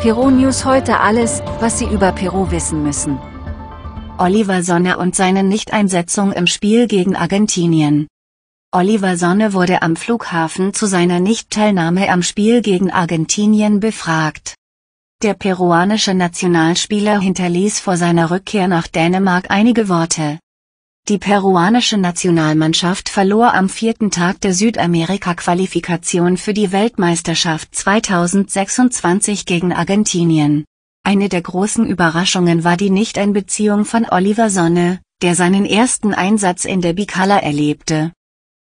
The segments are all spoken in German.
Peru News heute alles, was Sie über Peru wissen müssen. Oliver Sonne und seine Nichteinsetzung im Spiel gegen Argentinien. Oliver Sonne wurde am Flughafen zu seiner Nichtteilnahme am Spiel gegen Argentinien befragt. Der peruanische Nationalspieler hinterließ vor seiner Rückkehr nach Dänemark einige Worte. Die peruanische Nationalmannschaft verlor am vierten Tag der Südamerika-Qualifikation für die Weltmeisterschaft 2026 gegen Argentinien. Eine der großen Überraschungen war die Nichteinbeziehung von Oliver Sonne, der seinen ersten Einsatz in der Bicala erlebte.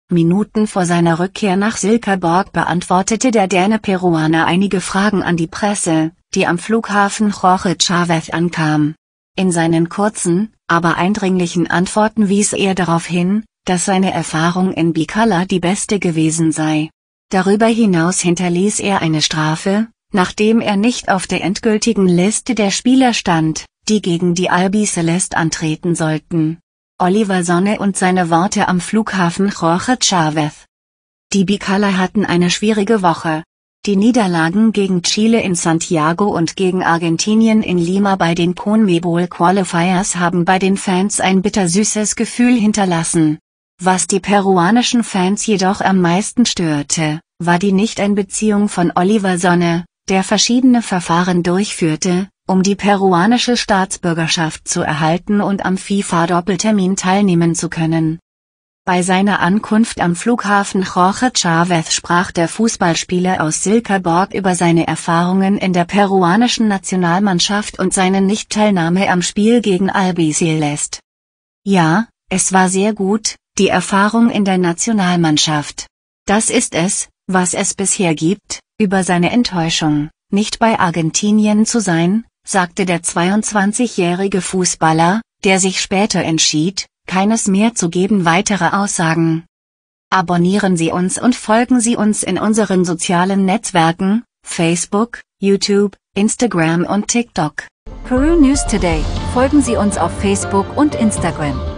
Minuten vor seiner Rückkehr nach Silkeborg beantwortete der Däne Peruaner einige Fragen an die Presse, die am Flughafen Jorge Chavez ankam. In seinen kurzen, aber eindringlichen Antworten wies er darauf hin, dass seine Erfahrung in Bikala die beste gewesen sei. Darüber hinaus hinterließ er eine Strafe, nachdem er nicht auf der endgültigen Liste der Spieler stand, die gegen die Albi Celeste antreten sollten. Oliver Sonne und seine Worte am Flughafen Jorge Chavez. Die Bikala hatten eine schwierige Woche, die Niederlagen gegen Chile in Santiago und gegen Argentinien in Lima bei den CONMEBOL Qualifiers haben bei den Fans ein bittersüßes Gefühl hinterlassen. Was die peruanischen Fans jedoch am meisten störte, war die Nichteinbeziehung von Oliver Sonne, der verschiedene Verfahren durchführte, um die peruanische Staatsbürgerschaft zu erhalten und am FIFA-Doppeltermin teilnehmen zu können. Bei seiner Ankunft am Flughafen Jorge Chavez sprach der Fußballspieler aus Silkeborg über seine Erfahrungen in der peruanischen Nationalmannschaft und seine Nichtteilnahme am Spiel gegen Albiceleste. Ja, es war sehr gut, die Erfahrung in der Nationalmannschaft. Das ist es, was es bisher gibt, über seine Enttäuschung, nicht bei Argentinien zu sein, sagte der 22-jährige Fußballer, der sich später entschied, keines mehr zu geben. Weitere Aussagen. Abonnieren Sie uns und folgen Sie uns in unseren sozialen Netzwerken, Facebook, YouTube, Instagram und TikTok. Peru News Today. Folgen Sie uns auf Facebook und Instagram.